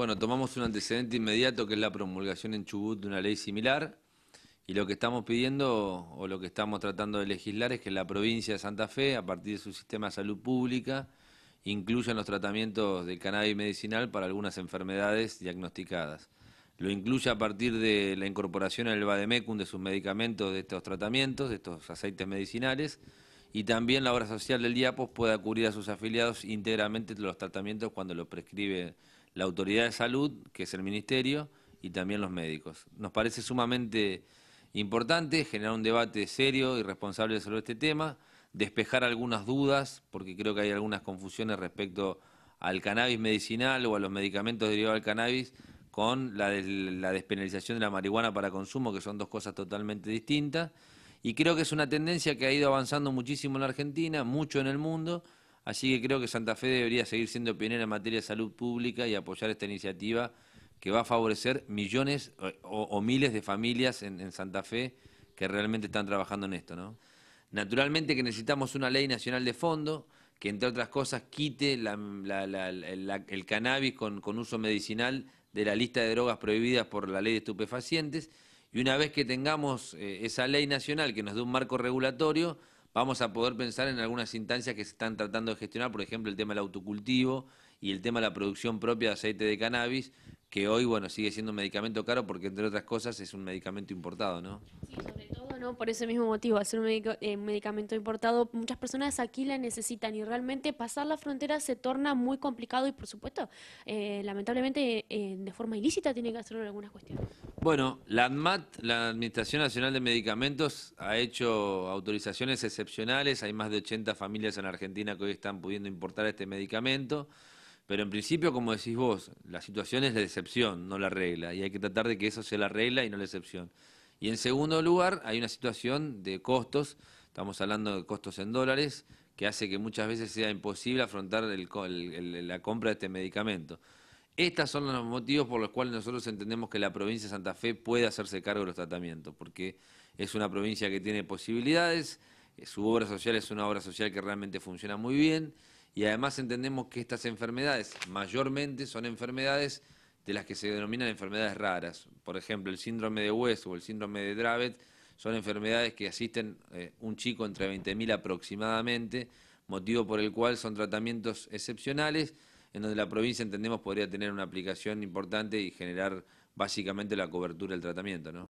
Bueno, tomamos un antecedente inmediato que es la promulgación en Chubut de una ley similar y lo que estamos pidiendo o lo que estamos tratando de legislar es que la provincia de Santa Fe, a partir de su sistema de salud pública, incluya los tratamientos de cannabis medicinal para algunas enfermedades diagnosticadas. Lo incluye a partir de la incorporación en el VADEMECUM de sus medicamentos, de estos tratamientos, de estos aceites medicinales, y también la obra social del DIAPOS pueda cubrir a sus afiliados íntegramente los tratamientos cuando lo prescribe la autoridad de salud, que es el ministerio, y también los médicos. Nos parece sumamente importante generar un debate serio y responsable sobre este tema, despejar algunas dudas, porque creo que hay algunas confusiones respecto al cannabis medicinal o a los medicamentos derivados del cannabis con la, despenalización de la marihuana para consumo, que son dos cosas totalmente distintas. Y creo que es una tendencia que ha ido avanzando muchísimo en la Argentina, mucho en el mundo, Así que creo que Santa Fe debería seguir siendo pionera en materia de salud pública y apoyar esta iniciativa que va a favorecer millones eh, o, miles de familias en, Santa Fe que realmente están trabajando en esto. Naturalmente que necesitamos una ley nacional de fondo que, entre otras cosas, quite el cannabis con, uso medicinal de la lista de drogas prohibidas por la ley de estupefacientes. Y una vez que tengamos eh, esa ley nacional que nos dé un marco regulatorio, vamos a poder pensar en algunas instancias que se están tratando de gestionar, por ejemplo, el tema del autocultivo y el tema de la producción propia de aceite de cannabis, que hoy, bueno, sigue siendo un medicamento caro porque, entre otras cosas, es un medicamento importado, ¿no? Sí, sobre todo, ¿no? Por ese mismo motivo, hacer un, eh, medicamento importado, muchas personas aquí la necesitan y realmente pasar la frontera se torna muy complicado y, por supuesto, eh, lamentablemente, eh, de forma ilícita tiene que hacerlo en algunas cuestiones. Bueno, la ANMAT, la Administración Nacional de Medicamentos, ha hecho autorizaciones excepcionales, hay más de 80 familias en Argentina que hoy están pudiendo importar este medicamento. Pero en principio, como decís vos, la situación es de excepción, no la regla, y hay que tratar de que eso sea la regla y no la excepción. Y en segundo lugar, hay una situación de costos, estamos hablando de costos en dólares, que hace que muchas veces sea imposible afrontar la compra de este medicamento. Estos son los motivos por los cuales nosotros entendemos que la provincia de Santa Fe puede hacerse cargo de los tratamientos, porque es una provincia que tiene posibilidades, eh, su obra social es una obra social que realmente funciona muy bien y además entendemos que estas enfermedades mayormente son enfermedades de las que se denominan enfermedades raras. Por ejemplo, el síndrome de Hueso o el síndrome de Dravet son enfermedades que asisten eh, un chico entre 20.000 aproximadamente, motivo por el cual son tratamientos excepcionales, en donde la provincia entendemos podría tener una aplicación importante y generar básicamente la cobertura del tratamiento. ¿no?